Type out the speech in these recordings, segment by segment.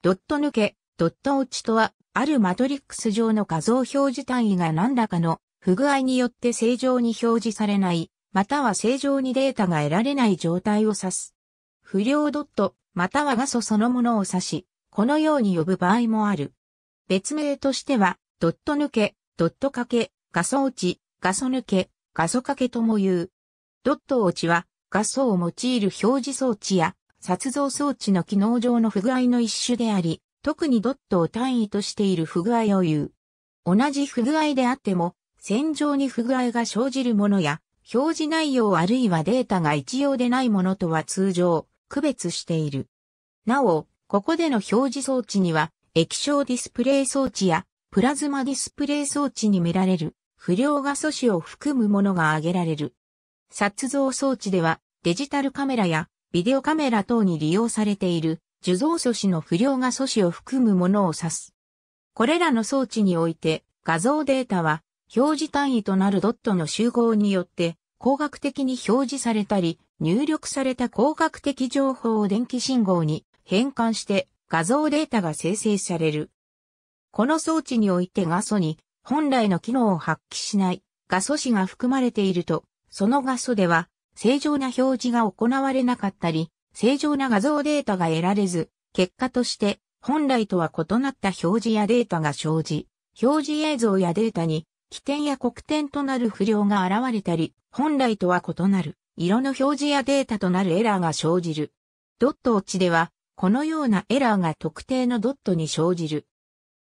ドット抜け、ドット落ちとは、あるマトリックス上の画像表示単位が何らかの不具合によって正常に表示されない、または正常にデータが得られない状態を指す。不良ドット、または画素そのものを指し、このように呼ぶ場合もある。別名としては、ドット抜け、ドットかけ、画素落ち、画素抜け、画素かけとも言う。ドット落ちは、画素を用いる表示装置や、殺像装置の機能上の不具合の一種であり、特にドットを単位としている不具合を言う。同じ不具合であっても、線上に不具合が生じるものや、表示内容あるいはデータが一様でないものとは通常、区別している。なお、ここでの表示装置には、液晶ディスプレイ装置や、プラズマディスプレイ装置に見られる、不良画素子を含むものが挙げられる。撮像装置では、デジタルカメラやビデオカメラ等に利用されている、受像素子の不良画素子を含むものを指す。これらの装置において、画像データは、表示単位となるドットの集合によって、工学的に表示されたり、入力された工学的情報を電気信号に変換して画像データが生成される。この装置において画素に本来の機能を発揮しない画素子が含まれていると、その画素では正常な表示が行われなかったり、正常な画像データが得られず、結果として本来とは異なった表示やデータが生じ、表示映像やデータに起点や黒点となる不良が現れたり、本来とは異なる色の表示やデータとなるエラーが生じる。ドットッチでは、このようなエラーが特定のドットに生じる。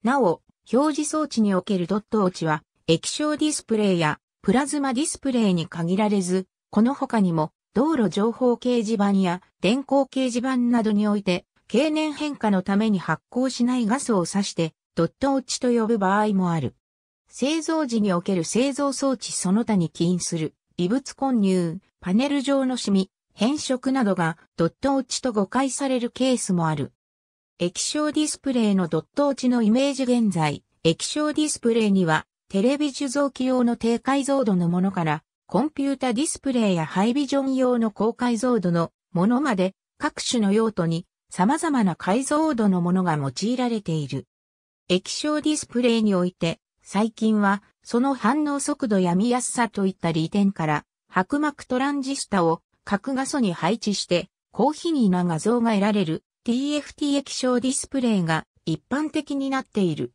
なお、表示装置におけるドットッチは、液晶ディスプレイやプラズマディスプレイに限られず、この他にも、道路情報掲示板や電光掲示板などにおいて、経年変化のために発光しないガスを指して、ドット落ちと呼ぶ場合もある。製造時における製造装置その他に起因する、異物混入、パネル上のシミ、変色などがドット落ちと誤解されるケースもある。液晶ディスプレイのドット落ちのイメージ現在、液晶ディスプレイにはテレビ受像機用の低解像度のものからコンピュータディスプレイやハイビジョン用の高解像度のものまで各種の用途に様々な解像度のものが用いられている。液晶ディスプレイにおいて最近はその反応速度や見やすさといった利点から白膜トランジスタを核画素に配置して高比にな画像が得られる TFT 液晶ディスプレイが一般的になっている。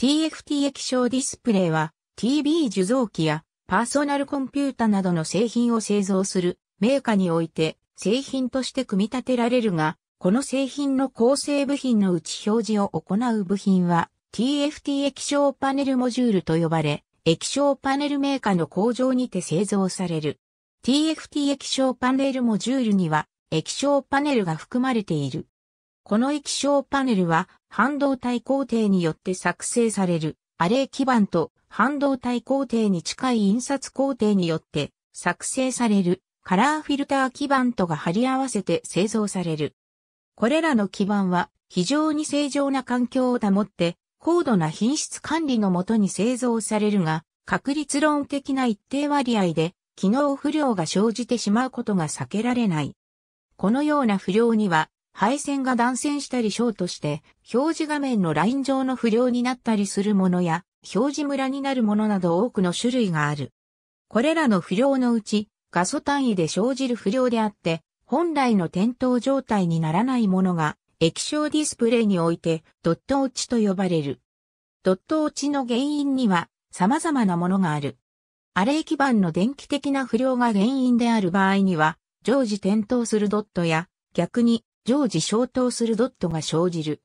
TFT 液晶ディスプレイは TB 受像機やパーソナルコンピュータなどの製品を製造するメーカーにおいて製品として組み立てられるが、この製品の構成部品のうち表示を行う部品は TFT 液晶パネルモジュールと呼ばれ、液晶パネルメーカーの工場にて製造される。TFT 液晶パネルモジュールには液晶パネルが含まれている。この液晶パネルは半導体工程によって作成されるアレイ基板と半導体工程に近い印刷工程によって作成されるカラーフィルター基板とが貼り合わせて製造される。これらの基板は非常に正常な環境を保って高度な品質管理のもとに製造されるが、確率論的な一定割合で機能不良が生じてしまうことが避けられない。このような不良には、配線が断線したりショートして、表示画面のライン上の不良になったりするものや、表示ムラになるものなど多くの種類がある。これらの不良のうち、画素単位で生じる不良であって、本来の点灯状態にならないものが、液晶ディスプレイにおいてドット落ちと呼ばれる。ドット落ちの原因には様々なものがある。アレイ基板の電気的な不良が原因である場合には、常時点灯するドットや、逆に常時消灯するドットが生じる。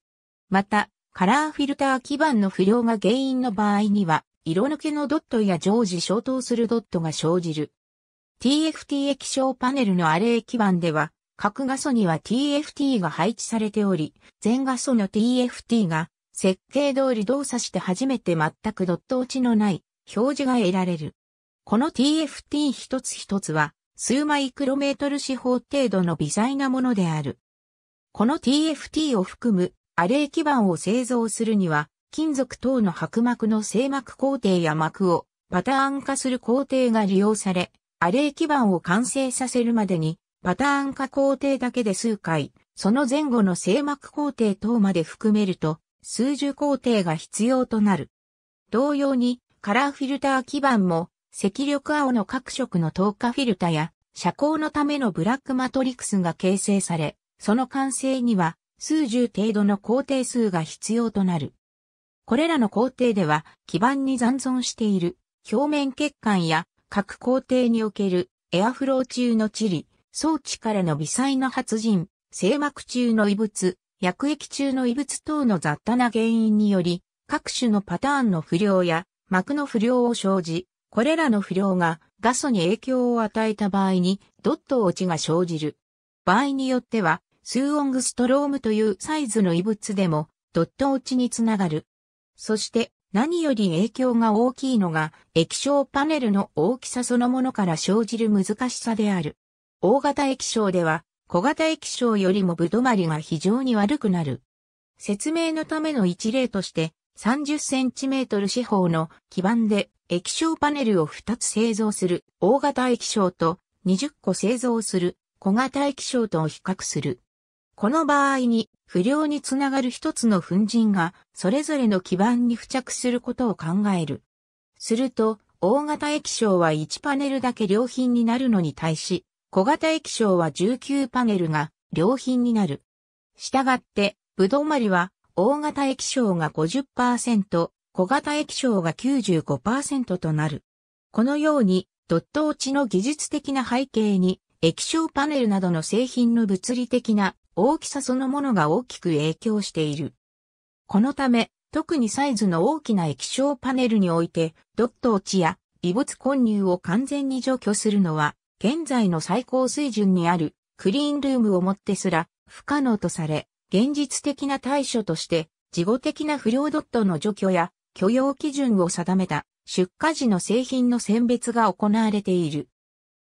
また、カラーフィルター基板の不良が原因の場合には、色抜けのドットや常時消灯するドットが生じる。TFT 液晶パネルのアレイ基板では、各画素には TFT が配置されており、全画素の TFT が設計通り動作して初めて全くドット落ちのない表示が得られる。この TFT 一つ一つは数マイクロメートル四方程度の微細なものである。この TFT を含むアレイ基板を製造するには、金属等の薄膜の静膜工程や膜をパターン化する工程が利用され、アレイ基板を完成させるまでに、パターン化工程だけで数回、その前後の静膜工程等まで含めると、数十工程が必要となる。同様に、カラーフィルター基板も、赤力青の各色の透過フィルタや、遮光のためのブラックマトリクスが形成され、その完成には、数十程度の工程数が必要となる。これらの工程では、基板に残存している表面血管や各工程におけるエアフロー中の地理、装置からの微細な発人、静膜中の異物、薬液中の異物等の雑多な原因により、各種のパターンの不良や膜の不良を生じ、これらの不良がガソに影響を与えた場合にドット落ちが生じる。場合によってはスーオングストロームというサイズの異物でもドット落ちにつながる。そして何より影響が大きいのが液晶パネルの大きさそのものから生じる難しさである。大型液晶では小型液晶よりもぶどまりが非常に悪くなる。説明のための一例として 30cm 四方の基板で液晶パネルを2つ製造する大型液晶と20個製造する小型液晶とを比較する。この場合に、不良につながる一つの粉塵が、それぞれの基板に付着することを考える。すると、大型液晶は1パネルだけ良品になるのに対し、小型液晶は19パネルが良品になる。したがって、ぶどまりは、大型液晶が50%、小型液晶が95%となる。このように、ドット落ちの技術的な背景に、液晶パネルなどの製品の物理的な大きさそのものが大きく影響している。このため、特にサイズの大きな液晶パネルにおいて、ドット落ちや異物混入を完全に除去するのは、現在の最高水準にあるクリーンルームをもってすら不可能とされ、現実的な対処として、事後的な不良ドットの除去や許容基準を定めた出荷時の製品の選別が行われている。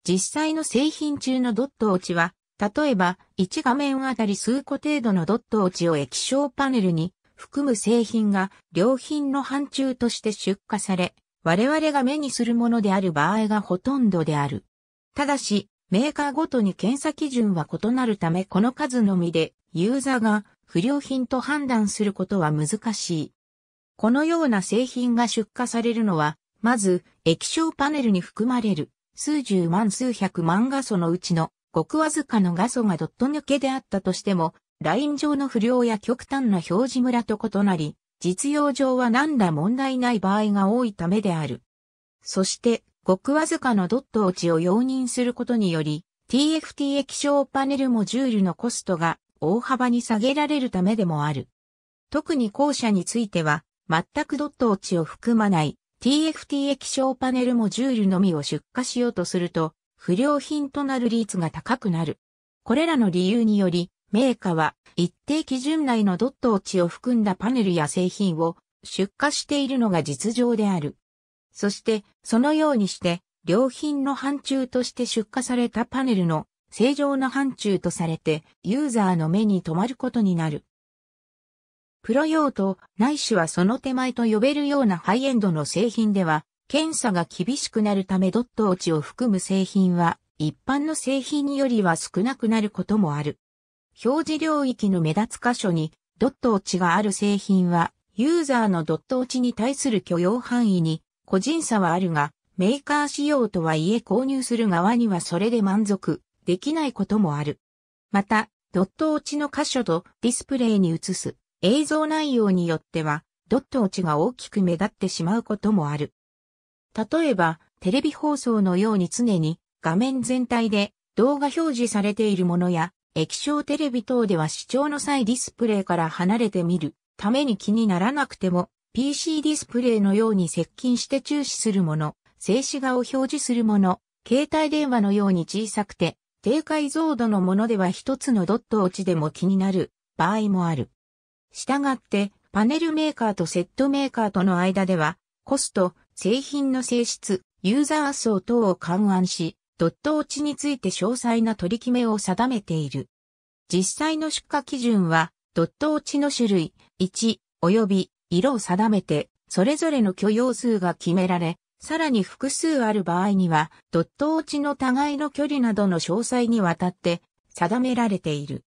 実際の製品中のドット落ちは例えば、1画面あたり数個程度のドット落ちを液晶パネルに含む製品が良品の範疇として出荷され、我々が目にするものである場合がほとんどである。ただし、メーカーごとに検査基準は異なるためこの数のみで、ユーザーが不良品と判断することは難しい。このような製品が出荷されるのは、まず液晶パネルに含まれる数十万数百万画素のうちのごくわずかの画素がドット抜けであったとしても、ライン上の不良や極端な表示ムラと異なり、実用上は何ら問題ない場合が多いためである。そして、ごくわずかのドット落ちを容認することにより、TFT 液晶パネルモジュールのコストが大幅に下げられるためでもある。特に後者については、全くドット落ちを含まない TFT 液晶パネルモジュールのみを出荷しようとすると、不良品となる率が高くなる。これらの理由により、メーカーは一定基準内のドット落ちを含んだパネルや製品を出荷しているのが実情である。そして、そのようにして、良品の範疇として出荷されたパネルの正常な範疇とされて、ユーザーの目に留まることになる。プロ用途、ないしはその手前と呼べるようなハイエンドの製品では、検査が厳しくなるためドット落ちを含む製品は一般の製品よりは少なくなることもある。表示領域の目立つ箇所にドット落ちがある製品はユーザーのドット落ちに対する許容範囲に個人差はあるが、メーカー仕様とはいえ購入する側にはそれで満足できないこともある。また、ドット落ちの箇所とディスプレイに映す映像内容によっては、ドット落ちが大きく目立ってしまうこともある。例えば、テレビ放送のように常に画面全体で動画表示されているものや、液晶テレビ等では視聴の際ディスプレイから離れて見るために気にならなくても、PC ディスプレイのように接近して注視するもの、静止画を表示するもの、携帯電話のように小さくて、低解像度のものでは一つのドット落ちでも気になる場合もある。したがって、パネルメーカーとセットメーカーとの間では、コスト、製品の性質、ユーザー層等を勘案し、ドット落ちについて詳細な取り決めを定めている。実際の出荷基準は、ドット落ちの種類、置、及び色を定めて、それぞれの許容数が決められ、さらに複数ある場合には、ドット落ちの互いの距離などの詳細にわたって定められている。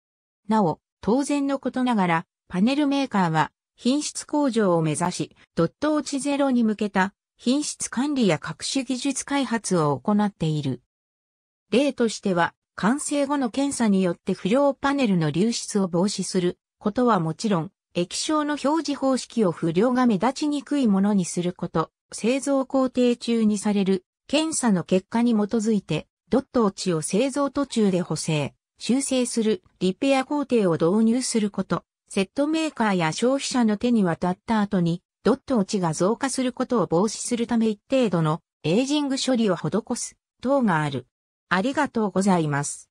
なお、当然のことながら、パネルメーカーは品質向上を目指し、ドット落ちゼロに向けた品質管理や各種技術開発を行っている。例としては、完成後の検査によって不良パネルの流出を防止することはもちろん、液晶の表示方式を不良が目立ちにくいものにすること、製造工程中にされる検査の結果に基づいて、ドット落ちを製造途中で補正、修正するリペア工程を導入すること、セットメーカーや消費者の手に渡った後にドット落ちが増加することを防止するため一定度のエイジング処理を施す等がある。ありがとうございます。